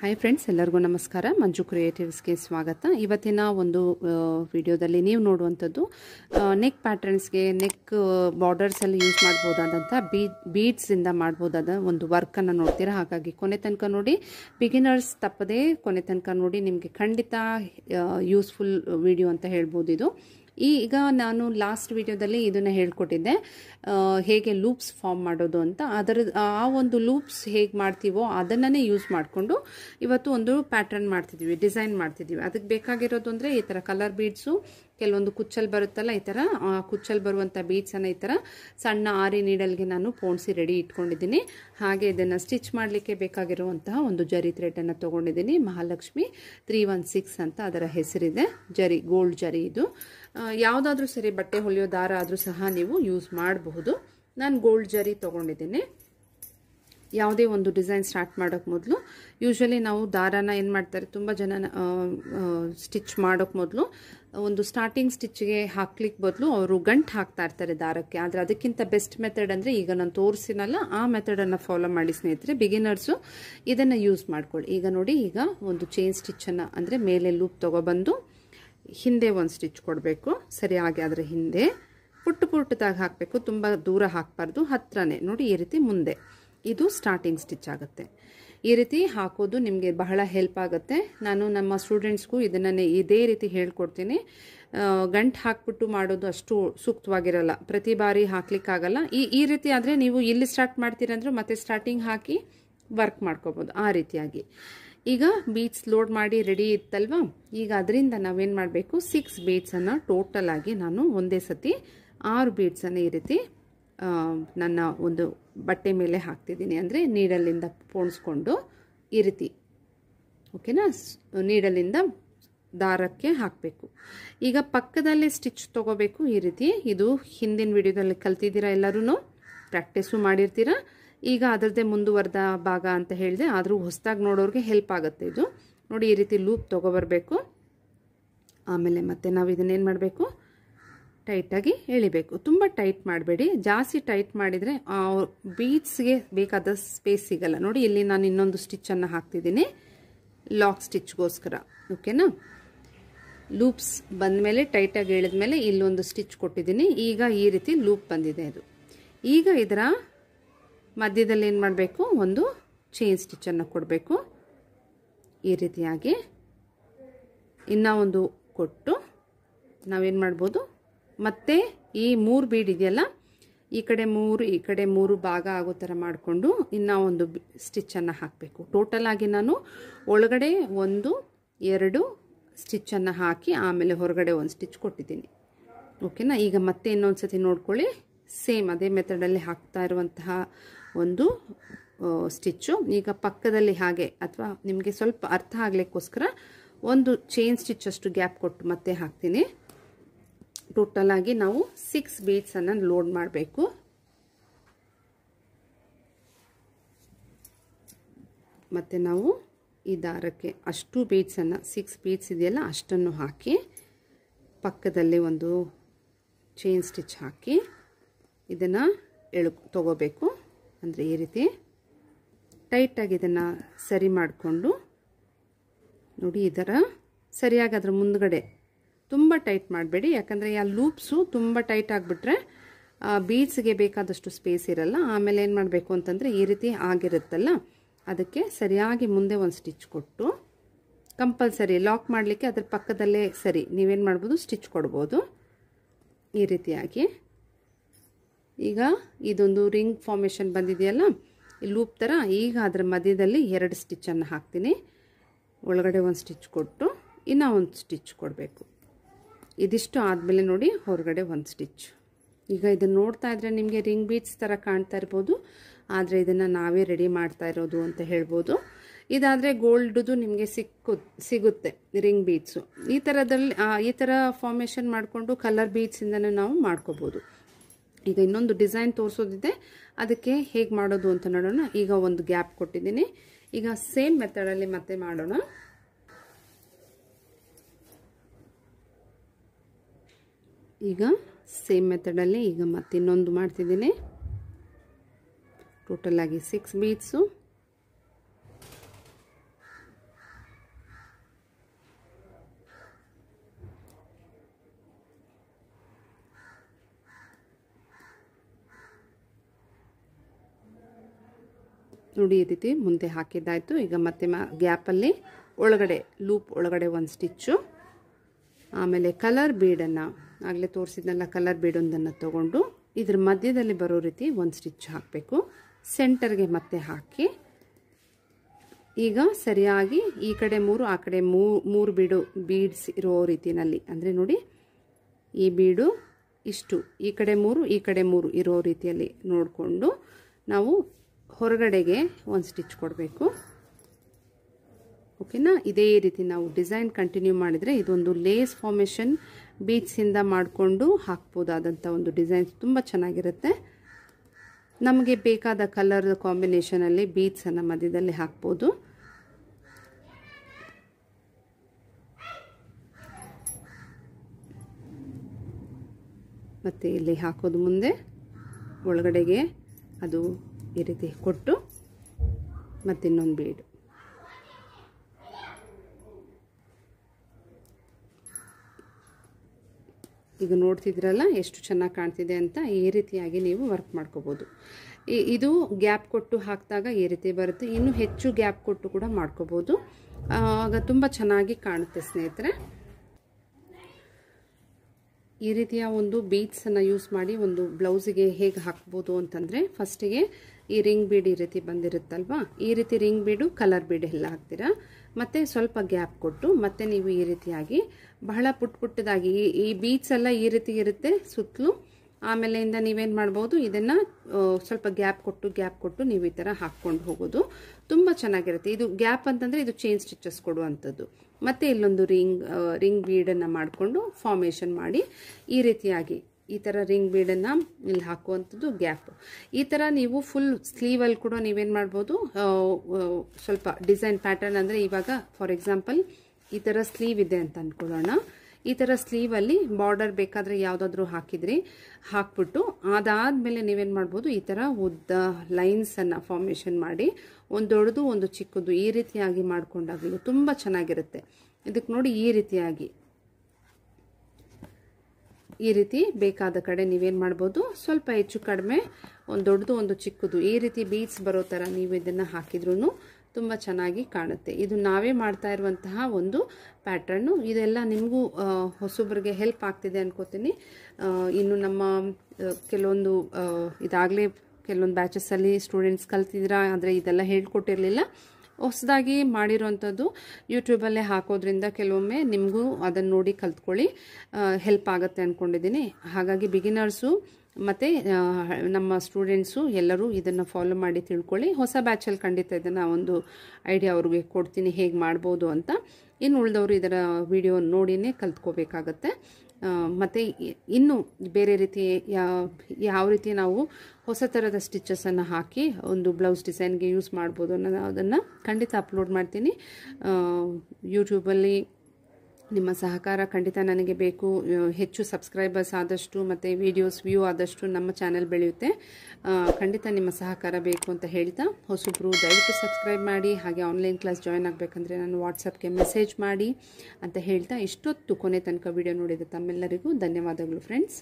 hi friends ಎಲ್ಲರಿಗೂ ನಮಸ್ಕಾರ ಮಂಜು ಕ್ರಿಯೇಟಿವ್ಸ್ಗೆ ಸ್ವಾಗತ ಇವತ್ತಿನ ಒಂದು ವಿಡಿಯೋದಲ್ಲಿ ನೀವು ನೋಡುವಂಥದ್ದು ನೆಕ್ ಪ್ಯಾಟ್ರನ್ಸ್ಗೆ ನೆಕ್ ಬಾರ್ಡರ್ಸಲ್ಲಿ ಯೂಸ್ ಮಾಡ್ಬೋದಾದಂಥ ಬೀ ಬೀಡ್ಸಿಂದ ಮಾಡ್ಬೋದಾದ ಒಂದು ವರ್ಕನ್ನು ನೋಡ್ತೀರಾ ಹಾಗಾಗಿ ಕೊನೆ ತನಕ ನೋಡಿ ಬಿಗಿನರ್ಸ್ ತಪ್ಪದೇ ಕೊನೆ ತನಕ ನೋಡಿ ನಿಮಗೆ ಖಂಡಿತ ಯೂಸ್ಫುಲ್ ವಿಡಿಯೋ ಅಂತ ಹೇಳ್ಬೋದು ಇದು ಈಗ ನಾನು ಲಾಸ್ಟ್ ವಿಡಿಯೋದಲ್ಲಿ ಇದನ್ನು ಹೇಳ್ಕೊಟ್ಟಿದ್ದೆ ಹೇಗೆ ಲೂಪ್ಸ್ ಫಾರ್ಮ್ ಮಾಡೋದು ಅಂತ ಅದರ ಆ ಒಂದು ಲೂಪ್ಸ್ ಹೇಗೆ ಮಾಡ್ತೀವೋ ಅದನ್ನೇ ಯೂಸ್ ಮಾಡಿಕೊಂಡು ಇವತ್ತು ಒಂದು ಪ್ಯಾಟರ್ನ್ ಮಾಡ್ತಿದ್ದೀವಿ ಡಿಸೈನ್ ಮಾಡ್ತಿದ್ದೀವಿ ಅದಕ್ಕೆ ಬೇಕಾಗಿರೋದು ಅಂದರೆ ಈ ಥರ ಕಲರ್ ಬೀಡ್ಸು ಕೆಲವೊಂದು ಕುಚ್ಚಲ್ ಬರುತ್ತಲ್ಲ ಈ ಥರ ಕುಚ್ಚಲ್ ಬರುವಂಥ ಬೀಡ್ಸನ್ನು ಈ ಥರ ಸಣ್ಣ ಆರಿ ನೀಡಲ್ಗೆ ನಾನು ಪೋಣಿಸಿ ರೆಡಿ ಇಟ್ಕೊಂಡಿದ್ದೀನಿ ಹಾಗೆ ಇದನ್ನು ಸ್ಟಿಚ್ ಮಾಡಲಿಕ್ಕೆ ಬೇಕಾಗಿರುವಂತಹ ಒಂದು ಜರಿ ಥ್ರೆಡನ್ನು ತೊಗೊಂಡಿದ್ದೀನಿ ಮಹಾಲಕ್ಷ್ಮಿ ತ್ರೀ ಒನ್ ಸಿಕ್ಸ್ ಅಂತ ಅದರ ಹೆಸರಿದೆ ಜರಿ ಗೋಲ್ಡ್ ಜರಿ ಇದು ಯಾವುದಾದ್ರೂ ಸರಿ ಬಟ್ಟೆ ಹೊಲಿಯೋ ದಾರ ಆದರೂ ಸಹ ನೀವು ಯೂಸ್ ಮಾಡಬಹುದು ನಾನು ಗೋಲ್ಡ್ ಜರಿ ತೊಗೊಂಡಿದ್ದೀನಿ ಯಾವುದೇ ಒಂದು ಡಿಸೈನ್ ಸ್ಟಾರ್ಟ್ ಮಾಡೋಕ್ಕೆ ಮೊದಲು ಯೂಶ್ವಲಿ ನಾವು ದಾರಾನ ಏನು ಮಾಡ್ತಾರೆ ತುಂಬ ಜನ ಸ್ಟಿಚ್ ಮಾಡೋಕ್ಕೆ ಮೊದಲು ಒಂದು ಸ್ಟಾರ್ಟಿಂಗ್ ಸ್ಟಿಚ್ಗೆ ಹಾಕ್ಲಿಕ್ಕೆ ಬದಲು ಅವರು ಗಂಟು ಹಾಕ್ತಾ ಇರ್ತಾರೆ ದಾರಕ್ಕೆ ಆದರೆ ಅದಕ್ಕಿಂತ ಬೆಸ್ಟ್ ಮೆಥಡ್ ಅಂದರೆ ಈಗ ನಾನು ತೋರಿಸಿನಲ್ಲ ಆ ಮೆಥಡನ್ನು ಫಾಲೋ ಮಾಡಿ ಸ್ನೇಹಿತರೆ ಬಿಗಿನರ್ಸು ಇದನ್ನು ಯೂಸ್ ಮಾಡ್ಕೊಳ್ಳಿ ಈಗ ನೋಡಿ ಈಗ ಒಂದು ಚೈನ್ ಸ್ಟಿಚ್ಚನ್ನು ಅಂದರೆ ಮೇಲೆ ಲೂಪ್ ತೊಗೊಬಂದು ಹಿಂದೆ ಒಂದು ಸ್ಟಿಚ್ ಕೊಡಬೇಕು ಸರಿಯಾಗಿ ಆದರೆ ಹಿಂದೆ ಪುಟ್ಟು ಪುಟ್ಟದಾಗ ಹಾಕಬೇಕು ತುಂಬ ದೂರ ಹಾಕಬಾರ್ದು ಹತ್ತಿರನೇ ನೋಡಿ ಈ ರೀತಿ ಮುಂದೆ ಇದು ಸ್ಟಾರ್ಟಿಂಗ್ ಸ್ಟಿಚ್ ಆಗುತ್ತೆ ಈ ರೀತಿ ಹಾಕೋದು ನಿಮಗೆ ಬಹಳ ಹೆಲ್ಪ್ ಆಗುತ್ತೆ ನಾನು ನಮ್ಮ ಸ್ಟೂಡೆಂಟ್ಸ್ಗೂ ಇದನ್ನೇ ಇದೇ ರೀತಿ ಹೇಳ್ಕೊಡ್ತೀನಿ ಗಂಟು ಹಾಕ್ಬಿಟ್ಟು ಮಾಡೋದು ಅಷ್ಟು ಸೂಕ್ತವಾಗಿರಲ್ಲ ಪ್ರತಿ ಬಾರಿ ಹಾಕ್ಲಿಕ್ಕಾಗಲ್ಲ ಈ ಈ ರೀತಿ ಆದರೆ ನೀವು ಇಲ್ಲಿ ಸ್ಟಾರ್ಟ್ ಮಾಡ್ತೀರಂದ್ರೆ ಮತ್ತೆ ಸ್ಟಾರ್ಟಿಂಗ್ ಹಾಕಿ ವರ್ಕ್ ಮಾಡ್ಕೋಬೋದು ಆ ರೀತಿಯಾಗಿ ಈಗ ಬೀಟ್ಸ್ ಲೋಡ್ ಮಾಡಿ ರೆಡಿ ಇತ್ತಲ್ವ ಈಗ ಅದರಿಂದ ನಾವೇನು ಮಾಡಬೇಕು ಸಿಕ್ಸ್ ಬೀಟ್ಸನ್ನು ಟೋಟಲ್ ಆಗಿ ನಾನು ಒಂದೇ ಸತಿ ಆರು ಬೀಟ್ಸನ್ನು ಈ ರೀತಿ ನನ್ನ ಒಂದು ಬಟ್ಟೆ ಮೇಲೆ ಹಾಕ್ತಿದ್ದೀನಿ ಅಂದರೆ ನೀಡಲಿಂದ ಪೋಣಿಸ್ಕೊಂಡು ಈ ರೀತಿ ಓಕೆನಾ ನೀಡಲ್ಲಿಂದ ದಾರಕ್ಕೆ ಹಾಕಬೇಕು ಈಗ ಪಕ್ಕದಲ್ಲೇ ಸ್ಟಿಚ್ ತೊಗೋಬೇಕು ಈ ರೀತಿ ಇದು ಹಿಂದಿನ ವಿಡಿಯೋದಲ್ಲಿ ಕಲ್ತಿದ್ದೀರಾ ಎಲ್ಲರೂ ಪ್ರಾಕ್ಟೀಸು ಮಾಡಿರ್ತೀರಾ ಈಗ ಅದರದ್ದೇ ಮುಂದುವರೆದ ಭಾಗ ಅಂತ ಹೇಳಿದೆ ಆದರೂ ಹೊಸದಾಗಿ ನೋಡೋರಿಗೆ ಹೆಲ್ಪ್ ಆಗುತ್ತೆ ಇದು ನೋಡಿ ಈ ರೀತಿ ಲೂಪ್ ತೊಗೊಬರ್ಬೇಕು ಆಮೇಲೆ ಮತ್ತೆ ನಾವು ಇದನ್ನೇನು ಮಾಡಬೇಕು ಟೈಟಾಗಿ ಎಳಿಬೇಕು ತುಂಬ ಟೈಟ್ ಮಾಡಬೇಡಿ ಜಾಸ್ತಿ ಟೈಟ್ ಮಾಡಿದರೆ ಬೀಡ್ಸ್ಗೆ ಬೇಕಾದ ಸ್ಪೇಸ್ ಸಿಗಲ್ಲ ನೋಡಿ ಇಲ್ಲಿ ನಾನು ಇನ್ನೊಂದು ಸ್ಟಿಚ್ಚನ್ನು ಹಾಕ್ತಿದ್ದೀನಿ ಲಾಕ್ ಸ್ಟಿಚ್ಗೋಸ್ಕರ ಓಕೆನಾ ಲೂಪ್ಸ್ ಬಂದಮೇಲೆ ಟೈಟಾಗಿ ಮೇಲೆ ಇಲ್ಲೊಂದು ಸ್ಟಿಚ್ ಕೊಟ್ಟಿದ್ದೀನಿ ಈಗ ಈ ರೀತಿ ಲೂಪ್ ಬಂದಿದೆ ಅದು ಈಗ ಇದರ ಮಧ್ಯದಲ್ಲಿ ಏನು ಮಾಡಬೇಕು ಒಂದು ಚೈನ್ ಸ್ಟಿಚ್ಚನ್ನು ಕೊಡಬೇಕು ಈ ರೀತಿಯಾಗಿ ಇನ್ನೂ ಒಂದು ಕೊಟ್ಟು ನಾವೇನು ಮಾಡ್ಬೋದು ಮತ್ತೆ ಈ ಮೂರು ಬೀಡ್ ಇದೆಯಲ್ಲ ಈ ಕಡೆ ಮೂರು ಈ ಕಡೆ ಮೂರು ಭಾಗ ಆಗೋ ಥರ ಮಾಡಿಕೊಂಡು ಇನ್ನೂ ಒಂದು ಸ್ಟಿಚ್ಚನ್ನು ಹಾಕಬೇಕು ಟೋಟಲ್ ಆಗಿ ನಾನು ಒಳಗಡೆ ಒಂದು ಎರಡು ಸ್ಟಿಚ್ಚನ್ನು ಹಾಕಿ ಆಮೇಲೆ ಹೊರಗಡೆ ಒಂದು ಸ್ಟಿಚ್ ಕೊಟ್ಟಿದ್ದೀನಿ ಓಕೆನಾ ಈಗ ಮತ್ತೆ ಇನ್ನೊಂದು ಸತಿ ನೋಡ್ಕೊಳ್ಳಿ ಸೇಮ್ ಅದೇ ಮೆಥಡಲ್ಲಿ ಹಾಕ್ತಾ ಇರುವಂತಹ ಒಂದು ಸ್ಟಿಚ್ಚು ಈಗ ಪಕ್ಕದಲ್ಲಿ ಹಾಗೆ ಅಥವಾ ನಿಮಗೆ ಸ್ವಲ್ಪ ಅರ್ಥ ಆಗಲಿಕ್ಕೋಸ್ಕರ ಒಂದು ಚೈನ್ ಸ್ಟಿಚ್ ಅಷ್ಟು ಗ್ಯಾಪ್ ಕೊಟ್ಟು ಮತ್ತೆ ಹಾಕ್ತೀನಿ ಟೋಟಲ್ ಆಗಿ ನಾವು ಸಿಕ್ಸ್ ಬೀಡ್ಸನ್ನು ಲೋಡ್ ಮಾಡಬೇಕು ಮತ್ತು ನಾವು ಈ ದಾರಕ್ಕೆ ಅಷ್ಟು ಬೀಡ್ಸನ್ನು ಸಿಕ್ಸ್ ಬೀಡ್ಸ್ ಇದೆಯಲ್ಲ ಅಷ್ಟನ್ನು ಹಾಕಿ ಪಕ್ಕದಲ್ಲಿ ಒಂದು ಚೈನ್ ಸ್ಟಿಚ್ ಹಾಕಿ ಇದನ್ನು ಎಳು ತಗೋಬೇಕು ಅಂದರೆ ಈ ರೀತಿ ಟೈಟಾಗಿ ಇದನ್ನು ಸರಿ ಮಾಡಿಕೊಂಡು ನೋಡಿ ಇದರ ಸರಿಯಾಗಿ ಅದರ ಮುಂದಗಡೆ ತುಂಬ ಟೈಟ್ ಮಾಡಬೇಡಿ ಯಾಕಂದರೆ ಆ ಲೂಪ್ಸು ತುಂಬ ಟೈಟ್ ಆಗಿಬಿಟ್ರೆ ಬೀಡ್ಸ್ಗೆ ಬೇಕಾದಷ್ಟು ಸ್ಪೇಸ್ ಇರಲ್ಲ ಆಮೇಲೆ ಏನು ಮಾಡಬೇಕು ಅಂತಂದರೆ ಈ ರೀತಿ ಆಗಿರುತ್ತಲ್ಲ ಅದಕ್ಕೆ ಸರಿಯಾಗಿ ಮುಂದೆ ಒಂದು ಸ್ಟಿಚ್ ಕೊಟ್ಟು ಕಂಪಲ್ಸರಿ ಲಾಕ್ ಮಾಡಲಿಕ್ಕೆ ಅದ್ರ ಪಕ್ಕದಲ್ಲೇ ಸರಿ ನೀವೇನು ಮಾಡ್ಬೋದು ಸ್ಟಿಚ್ ಕೊಡ್ಬೋದು ಈ ರೀತಿಯಾಗಿ ಈಗ ಇದೊಂದು ರಿಂಗ್ ಫಾರ್ಮೇಷನ್ ಬಂದಿದೆಯಲ್ಲ ಈ ಲೂಪ್ ಥರ ಈಗ ಅದರ ಮಧ್ಯದಲ್ಲಿ ಎರಡು ಸ್ಟಿಚ್ಚನ್ನು ಹಾಕ್ತೀನಿ ಒಳಗಡೆ ಒಂದು ಸ್ಟಿಚ್ ಕೊಟ್ಟು ಇನ್ನೂ ಒಂದು ಸ್ಟಿಚ್ ಕೊಡಬೇಕು ಇದಿಷ್ಟು ಆದಮೇಲೆ ನೋಡಿ ಹೊರಗಡೆ ಒಂದು ಸ್ಟಿಚ್ ಈಗ ಇದನ್ನು ನೋಡ್ತಾ ಇದ್ರೆ ನಿಮಗೆ ರಿಂಗ್ ಬೀಟ್ಸ್ ಥರ ಕಾಣ್ತಾ ಇರ್ಬೋದು ಆದರೆ ಇದನ್ನು ನಾವೇ ರೆಡಿ ಮಾಡ್ತಾ ಇರೋದು ಅಂತ ಹೇಳ್ಬೋದು ಇದಾದರೆ ಗೋಲ್ಡ್ದು ನಿಮಗೆ ಸಿಕ್ಕು ಸಿಗುತ್ತೆ ರಿಂಗ್ ಬೀಟ್ಸು ಈ ಥರದಲ್ಲಿ ಈ ಥರ ಫಾರ್ಮೇಷನ್ ಮಾಡಿಕೊಂಡು ಕಲರ್ ಬೀಟ್ಸಿಂದನೂ ನಾವು ಮಾಡ್ಕೋಬೋದು ಈಗ ಇನ್ನೊಂದು ಡಿಸೈನ್ ತೋರಿಸೋದಿದೆ ಅದಕ್ಕೆ ಹೇಗೆ ಮಾಡೋದು ಅಂತ ನೋಡೋಣ ಈಗ ಒಂದು ಗ್ಯಾಪ್ ಕೊಟ್ಟಿದ್ದೀನಿ ಈಗ ಸೇಮ್ ಮೆಥಡಲ್ಲಿ ಮತ್ತೆ ಮಾಡೋಣ ಈಗ ಸೇಮ್ ಮೆಥಡಲ್ಲಿ ಈಗ ಮತ್ತೆ ಇನ್ನೊಂದು ಮಾಡ್ತಿದ್ದೀನಿ ಟೋಟಲಾಗಿ ಸಿಕ್ಸ್ ಬೀಟ್ಸು ನೋಡಿ ಈ ರೀತಿ ಮುಂದೆ ಹಾಕಿದ್ದಾಯಿತು ಈಗ ಮತ್ತೆ ಗ್ಯಾಪಲ್ಲಿ ಒಳಗಡೆ ಲೂಪ್ ಒಳಗಡೆ ಒಂದು ಸ್ಟಿಚ್ಚು ಆಮೇಲೆ ಕಲರ್ ಬೀಡನ್ನು ಆಗಲೇ ತೋರಿಸಿದ್ನೆಲ್ಲ ಕಲರ್ ಬೀಡೊಂದನ್ನು ತೊಗೊಂಡು ಇದ್ರ ಮಧ್ಯದಲ್ಲಿ ಬರೋ ರೀತಿ ಒಂದು ಸ್ಟಿಚ್ ಹಾಕಬೇಕು ಸೆಂಟರ್ಗೆ ಮತ್ತೆ ಹಾಕಿ ಈಗ ಸರಿಯಾಗಿ ಈ ಕಡೆ ಮೂರು ಆ ಕಡೆ ಮೂರು ಬೀಡು ಬೀಡ್ಸ್ ಇರೋ ರೀತಿಯಲ್ಲಿ ಅಂದರೆ ನೋಡಿ ಈ ಬೀಡು ಇಷ್ಟು ಈ ಕಡೆ ಮೂರು ಈ ಕಡೆ ಮೂರು ಇರೋ ರೀತಿಯಲ್ಲಿ ನೋಡಿಕೊಂಡು ನಾವು ಹೊರಗಡೆಗೆ ಒಂದು ಸ್ಟಿಚ್ ಕೊಡಬೇಕು ಓಕೆನಾ ಇದೇ ರೀತಿ ನಾವು ಡಿಸೈನ್ ಕಂಟಿನ್ಯೂ ಮಾಡಿದರೆ ಇದೊಂದು ಲೇಸ್ ಫಾರ್ಮೇಷನ್ ಬೀಚ್ಸಿಂದ ಮಾಡಿಕೊಂಡು ಹಾಕ್ಬೋದಾದಂಥ ಒಂದು ಡಿಸೈನ್ಸ್ ತುಂಬ ಚೆನ್ನಾಗಿರುತ್ತೆ ನಮಗೆ ಬೇಕಾದ ಕಲರ್ ಕಾಂಬಿನೇಷನಲ್ಲಿ ಬೀಚ್ಸನ್ನು ಮಧ್ಯದಲ್ಲಿ ಹಾಕ್ಬೋದು ಮತ್ತು ಇಲ್ಲಿ ಹಾಕೋದು ಮುಂದೆ ಒಳಗಡೆಗೆ ಅದು ಈ ರೀತಿ ಕೊಟ್ಟು ಮತ್ತಿನ್ನೊಂದು ಬೀಡು ಈಗ ನೋಡ್ತಿದ್ರಲ್ಲ ಎಷ್ಟು ಚೆನ್ನಾಗಿ ಕಾಣ್ತಿದೆ ಅಂತ ಈ ರೀತಿಯಾಗಿ ನೀವು ವರ್ಕ್ ಮಾಡ್ಕೋಬೋದು ಇದು ಗ್ಯಾಪ್ ಕೊಟ್ಟು ಹಾಕಿದಾಗ ಈ ರೀತಿ ಬರುತ್ತೆ ಇನ್ನು ಹೆಚ್ಚು ಗ್ಯಾಪ್ ಕೊಟ್ಟು ಕೂಡ ಮಾಡ್ಕೋಬೋದು ಆಗ ತುಂಬ ಚೆನ್ನಾಗಿ ಕಾಣುತ್ತೆ ಸ್ನೇಹಿತರೆ ಈ ರೀತಿಯ ಒಂದು ಬೀಡ್ಸನ್ನು ಯೂಸ್ ಮಾಡಿ ಒಂದು ಬ್ಲೌಸಿಗೆ ಹೇಗೆ ಹಾಕ್ಬೋದು ಅಂತಂದರೆ ಫಸ್ಟಿಗೆ ಈ ರಿಂಗ್ ಬೀಡ್ ಈ ರೀತಿ ಬಂದಿರುತ್ತಲ್ವಾ ಈ ರೀತಿ ರಿಂಗ್ ಬೀಡು ಕಲರ್ ಬೀಡ್ ಎಲ್ಲ ಹಾಕ್ತೀರಾ ಮತ್ತು ಸ್ವಲ್ಪ ಗ್ಯಾಪ್ ಕೊಟ್ಟು ಮತ್ತೆ ನೀವು ಈ ರೀತಿಯಾಗಿ ಬಹಳ ಪುಟ್ ಪುಟ್ಟದಾಗಿ ಈ ಬೀಚ್ ಎಲ್ಲ ಈ ರೀತಿ ಇರುತ್ತೆ ಸುತ್ತಲೂ ಆಮೇಲೆಯಿಂದ ನೀವೇನು ಮಾಡ್ಬೋದು ಇದನ್ನು ಸ್ವಲ್ಪ ಗ್ಯಾಪ್ ಕೊಟ್ಟು ಗ್ಯಾಪ್ ಕೊಟ್ಟು ನೀವು ಈ ಥರ ಹಾಕ್ಕೊಂಡು ಹೋಗೋದು ತುಂಬ ಚೆನ್ನಾಗಿರುತ್ತೆ ಇದು ಗ್ಯಾಪ್ ಅಂತಂದರೆ ಇದು ಚೈನ್ ಸ್ಟಿಚಸ್ ಕೊಡುವಂಥದ್ದು ಮತ್ತು ಇಲ್ಲೊಂದು ರಿಂಗ್ ರಿಂಗ್ ಬೀಡನ್ನು ಮಾಡಿಕೊಂಡು ಫಾರ್ಮೇಷನ್ ಮಾಡಿ ಈ ರೀತಿಯಾಗಿ ಈ ಥರ ರಿಂಗ್ ಬೀಡನ್ನು ಇಲ್ಲಿ ಹಾಕುವಂಥದ್ದು ಗ್ಯಾಪ್ ಈ ಥರ ನೀವು ಫುಲ್ ಸ್ಲೀವಲ್ಲಿ ಕೂಡ ನೀವೇನು ಮಾಡ್ಬೋದು ಸ್ವಲ್ಪ ಡಿಸೈನ್ ಪ್ಯಾಟರ್ನ್ ಅಂದರೆ ಇವಾಗ ಫಾರ್ ಎಕ್ಸಾಂಪಲ್ ಈ ಥರ ಸ್ಲೀವ್ ಇದೆ ಅಂತ ಅಂದ್ಕೊಳ್ಳೋಣ ಈ ಥರ ಸ್ಲೀವಲ್ಲಿ ಬಾರ್ಡರ್ ಬೇಕಾದರೆ ಯಾವುದಾದ್ರೂ ಹಾಕಿದ್ರಿ ಹಾಕ್ಬಿಟ್ಟು ಅದಾದಮೇಲೆ ನೀವೇನು ಮಾಡ್ಬೋದು ಈ ಥರ ಉದ್ದ ಲೈನ್ಸನ್ನು ಫಾರ್ಮೇಷನ್ ಮಾಡಿ ಒಂದು ದೊಡ್ಡದು ಒಂದು ಚಿಕ್ಕದು ಈ ರೀತಿಯಾಗಿ ಮಾಡ್ಕೊಂಡಾಗಲು ತುಂಬ ಚೆನ್ನಾಗಿರುತ್ತೆ ಇದಕ್ಕೆ ನೋಡಿ ಈ ರೀತಿಯಾಗಿ ಈ ರೀತಿ ಬೇಕಾದ ಕಡೆ ನೀವೇನು ಮಾಡ್ಬೋದು ಸ್ವಲ್ಪ ಹೆಚ್ಚು ಕಡಿಮೆ ಒಂದು ದೊಡ್ಡದು ಒಂದು ಚಿಕ್ಕದು ಈ ರೀತಿ ಬೀಟ್ಸ್ ಬರೋ ಥರ ನೀವು ಇದನ್ನು ಹಾಕಿದ್ರೂ ತುಂಬ ಚೆನ್ನಾಗಿ ಕಾಣುತ್ತೆ ಇದು ನಾವೇ ಮಾಡ್ತಾ ಇರುವಂತಹ ಒಂದು ಪ್ಯಾಟ್ರನ್ನು ಇದೆಲ್ಲ ನಿಮಗೂ ಹೊಸೊಬ್ಬರಿಗೆ ಹೆಲ್ಪ್ ಆಗ್ತಿದೆ ಅನ್ಕೋತೀನಿ ಇನ್ನು ನಮ್ಮ ಕೆಲವೊಂದು ಇದಾಗಲೇ ಕೆಲವೊಂದು ಬ್ಯಾಚಸ್ಸಲ್ಲಿ ಸ್ಟೂಡೆಂಟ್ಸ್ ಕಲ್ತಿದ್ರ ಆದರೆ ಇದೆಲ್ಲ ಹೇಳ್ಕೊಟ್ಟಿರಲಿಲ್ಲ ಹೊಸದಾಗಿ ಮಾಡಿರೋವಂಥದ್ದು ಯೂಟ್ಯೂಬಲ್ಲೇ ಹಾಕೋದ್ರಿಂದ ಕೆಲವೊಮ್ಮೆ ನಿಮಗೂ ಅದನ್ನು ನೋಡಿ ಕಲ್ತ್ಕೊಳ್ಳಿ ಹೆಲ್ಪ್ ಆಗುತ್ತೆ ಅಂದ್ಕೊಂಡಿದ್ದೀನಿ ಹಾಗಾಗಿ ಬಿಗಿನರ್ಸು ಮತ್ತು ನಮ್ಮ ಸ್ಟೂಡೆಂಟ್ಸು ಎಲ್ಲರೂ ಇದನ್ನು ಫಾಲೋ ಮಾಡಿ ತಿಳ್ಕೊಳ್ಳಿ ಹೊಸ ಬ್ಯಾಚಲ್ಲಿ ಖಂಡಿತ ಇದನ್ನು ಒಂದು ಐಡಿಯಾ ಅವ್ರಿಗೆ ಕೊಡ್ತೀನಿ ಹೇಗೆ ಮಾಡ್ಬೋದು ಅಂತ ಇನ್ನು ಉಳಿದವರು ಇದರ ವಿಡಿಯೋ ನೋಡಿನೇ ಕಲ್ತ್ಕೋಬೇಕಾಗತ್ತೆ ಮತ್ತು ಇನ್ನೂ ಬೇರೆ ರೀತಿ ಯಾವ ರೀತಿ ನಾವು ಹೊಸ ಥರದ ಸ್ಟಿಚಸನ್ನು ಹಾಕಿ ಒಂದು ಬ್ಲೌಸ್ ಡಿಸೈನ್ಗೆ ಯೂಸ್ ಮಾಡ್ಬೋದು ಅನ್ನೋದನ್ನು ಖಂಡಿತ ಅಪ್ಲೋಡ್ ಮಾಡ್ತೀನಿ ಯೂಟ್ಯೂಬಲ್ಲಿ ನಿಮ್ಮ ಸಹಕಾರ ಖಂಡಿತ ನನಗೆ ಬೇಕು ಹೆಚ್ಚು ಸಬ್ಸ್ಕ್ರೈಬರ್ಸ್ ಆದಷ್ಟು ಮತ್ತು ವೀಡಿಯೋಸ್ ವ್ಯೂ ಆದಷ್ಟು ನಮ್ಮ ಚಾನೆಲ್ ಬೆಳೆಯುತ್ತೆ ಖಂಡಿತ ನಿಮ್ಮ ಸಹಕಾರ ಬೇಕು ಅಂತ ಹೇಳ್ತಾ ಹೊಸೊಬ್ಬರು ದಯವಿಟ್ಟು ಸಬ್ಸ್ಕ್ರೈಬ್ ಮಾಡಿ ಹಾಗೆ ಆನ್ಲೈನ್ ಕ್ಲಾಸ್ ಜಾಯ್ನ್ ಆಗಬೇಕಂದ್ರೆ ನಾನು ವಾಟ್ಸಪ್ಗೆ ಮೆಸೇಜ್ ಮಾಡಿ ಅಂತ ಹೇಳ್ತಾ ಇಷ್ಟೊತ್ತು ಕೊನೆ ತನಕ ವಿಡಿಯೋ ನೋಡಿದ ತಮ್ಮೆಲ್ಲರಿಗೂ ಧನ್ಯವಾದಗಳು ಫ್ರೆಂಡ್ಸ್